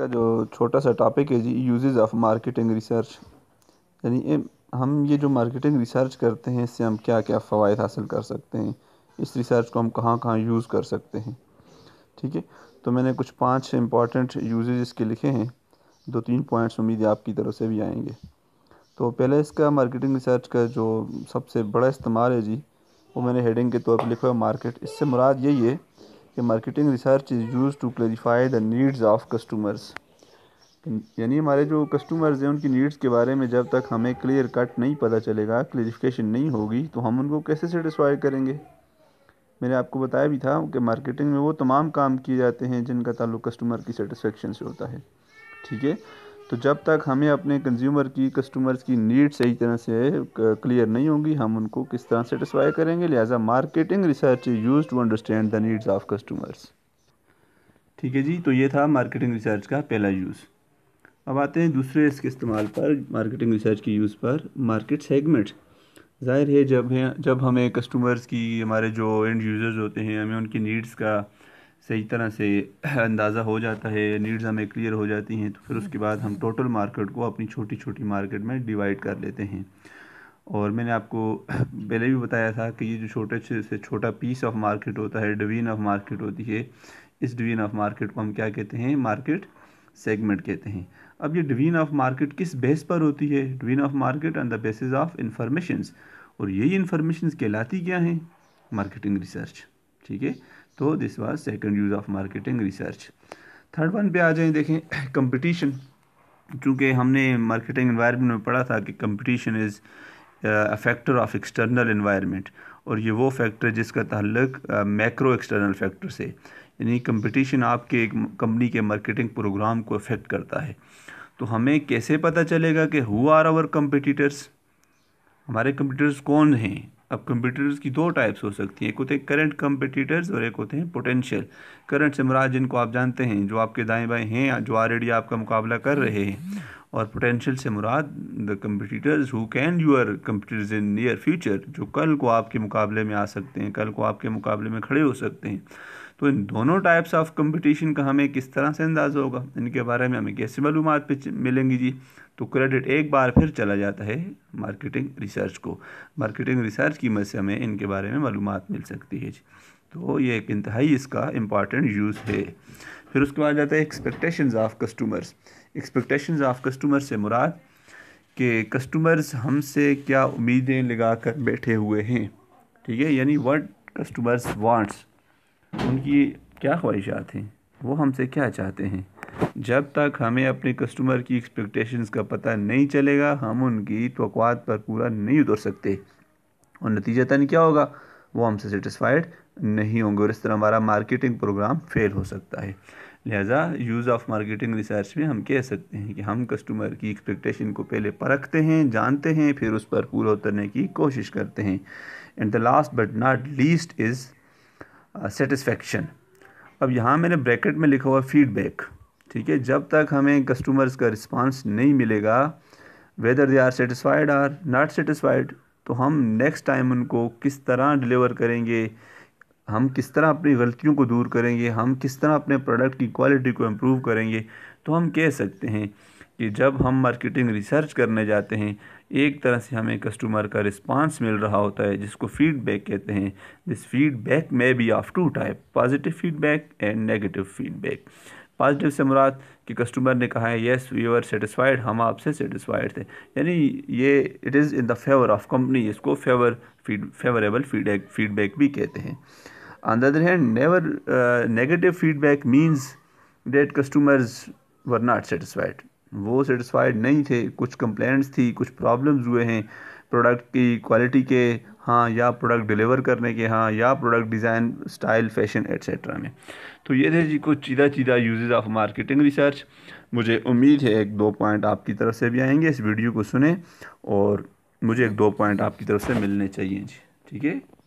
का जो छोटा सा टॉपिक है जी यूजेज ऑफ मार्केटिंग रिसर्च यानी ये हम ये जो मार्केटिंग रिसर्च करते हैं इससे हम क्या क्या फ़वाद हासिल कर सकते हैं इस रिसर्च को हम कहाँ कहाँ यूज़ कर सकते हैं ठीक है तो मैंने कुछ पांच इंपॉर्टेंट यूजेज इसके लिखे हैं दो तीन पॉइंट्स उम्मीद है आपकी तरफ से भी आएंगे तो पहले इसका मार्केटिंग रिसर्च का जो सबसे बड़ा इस्तेमाल है जी वो मैंने हेडिंग के तौर पर लिखा है मार्केट इससे मुराद यही है marketing research is use to clarify the needs of customers यानी हमारे जो कस्टमर्स हैं उनकी नीड्स के बारे में जब तक हमें क्लियर कट नहीं पता चलेगा क्लियरिफिकेशन नहीं होगी तो हम उनको कैसे सेटिस्फाई करेंगे मैंने आपको बताया भी था कि मार्केटिंग में वो तमाम काम किए जाते हैं जिनका ताल्लुक कस्टमर की सेटिस्फेक्शन से होता है ठीक है तो जब तक हमें अपने कंज्यूमर की कस्टमर्स की नीड सही तरह से क्लियर नहीं होंगी हम उनको किस तरह सेटिसफाई करेंगे लिहाजा marketing research use to understand the needs of customers ठीक है जी तो ये था मार्केटिंग रिसर्च का पहला यूज़ अब आते हैं दूसरे इसके इस्तेमाल पर मार्केटिंग रिसर्च के यूज़ पर मार्केट सेगमेंट ज़ाहिर है जब है जब हमें कस्टमर्स की हमारे जो एंड यूज़र्स होते हैं हमें उनकी नीड्स का सही तरह से अंदाज़ा हो जाता है नीड्स हमें क्लियर हो जाती हैं तो फिर उसके बाद हम टोटल मार्केट को अपनी छोटी छोटी मार्केट में डिवाइड कर लेते हैं और मैंने आपको पहले भी बताया था कि ये जो छोटे से छोटा पीस ऑफ मार्केट होता है डिवीजन ऑफ मार्केट होती है इस डिवीजन ऑफ मार्केट को हम क्या कहते हैं मार्केट सेगमेंट कहते हैं अब ये डिवीजन ऑफ मार्केट किस बेस पर होती है division of market on the basis of informations और यही इंफॉर्मेशंस कहलाती क्या हैं मार्केटिंग रिसर्च ठीक है तो this was second use of marketing research third one पे आ जाए देखें कंपटीशन चूँकि हमने मार्केटिंग इन्वायरमेंट में पढ़ा था कि competition is a factor of external environment और ये वो फैक्टर जिसका तल्लक मैक्रो एक्सटर्नल फैक्टर से यानी कंपटीशन आपके एक कंपनी के मार्केटिंग प्रोग्राम को अफेक्ट करता है तो हमें कैसे पता चलेगा कि हु आर आवर कंपटीटर्स हमारे कंपटीटर्स कौन हैं अब कंप्यूटर्स की दो टाइप्स हो सकती हैं एक होते हैं करंट कंपटीटर्स और एक होते हैं पोटेंशियल करंट से मराज जिनको आप जानते हैं जो आपके दाएं बाएं हैं जो ऑलरेडी आपका मुकाबला कर रहे हैं और पोटेंशियल से मुराद the competitors who can your competitors in near future जो कल को आपके मुकाबले में आ सकते हैं कल को आपके मुकाबले में खड़े हो सकते हैं तो इन दोनों टाइप्स ऑफ कंपटीशन का हमें किस तरह से अंदाज़ा होगा इनके बारे में हमें कैसे मालूम मिलेंगी जी तो क्रेडिट एक बार फिर चला जाता है मार्केटिंग रिसर्च को मार्केटिंग रिसर्च की मदद से हमें इनके बारे में मालूम मिल सकती है जी तो ये एक इंतहाई इसका इम्पॉर्टेंट यूज़ है फिर उसके बाद जाता है expectation of customers expectation of customer से मुराद कि कस्टमर्स हमसे क्या उम्मीदें लगा कर बैठे हुए हैं ठीक है यानी वट कस्टमर्स वांट्स उनकी क्या ख्वाहिशात हैं वो हमसे क्या चाहते हैं जब तक हमें अपने कस्टमर की एक्सपेक्टेशंस का पता नहीं चलेगा हम उनकी तो पर पूरा नहीं उतर सकते और नतीजतन क्या होगा वो हमसे सेटिस्फाइड नहीं होंगे और इस तरह हमारा मार्केटिंग प्रोग्राम फेल हो सकता है लिहाजा यूज़ ऑफ मार्केटिंग रिसर्च में हम कह सकते हैं कि हम कस्टमर की एक्सपेक्टेशन को पहले परखते हैं जानते हैं फिर उस पर पूरा उतरने की कोशिश करते हैं and the last but not least is satisfaction uh, अब यहाँ मैंने ब्रैकेट में लिखा हुआ फीडबैक ठीक है जब तक हमें कस्टमर्स का रिस्पांस नहीं मिलेगा whether they are satisfied or not satisfied तो हम नेक्स्ट टाइम उनको किस तरह डिलीवर करेंगे हम किस तरह अपनी गलतियों को दूर करेंगे हम किस तरह अपने प्रोडक्ट की क्वालिटी को इम्प्रूव करेंगे तो हम कह सकते हैं कि जब हम मार्केटिंग रिसर्च करने जाते हैं एक तरह से हमें कस्टमर का रिस्पांस मिल रहा होता है जिसको फीडबैक कहते हैं दिस फीडबैक में be of two type positive feedback and negative feedback positive से मुराद कि कस्टमर ने कहा है येस वी आर सेटिस्फाइड हम आपसे सेटिस्फाइड थे यानी ये it is in the favour of company इसको favour feed favourable feedback feedback भी कहते हैं on the other hand never negative feedback means that customers were not satisfied वो सेटिस्फाइड नहीं थे कुछ कंप्लेंट्स थी कुछ प्रॉब्लम्स हुए हैं प्रोडक्ट की क्वालिटी के हाँ या प्रोडक्ट डिलीवर करने के हाँ या product design style fashion etcetera में तो ये थे जी कुछ चीदा चीदा यूजेज़ ऑफ मार्केटिंग रिसर्च मुझे उम्मीद है एक दो पॉइंट आपकी तरफ से भी आएंगे इस वीडियो को सुने और मुझे एक दो पॉइंट आपकी तरफ से मिलने चाहिए जी ठीक है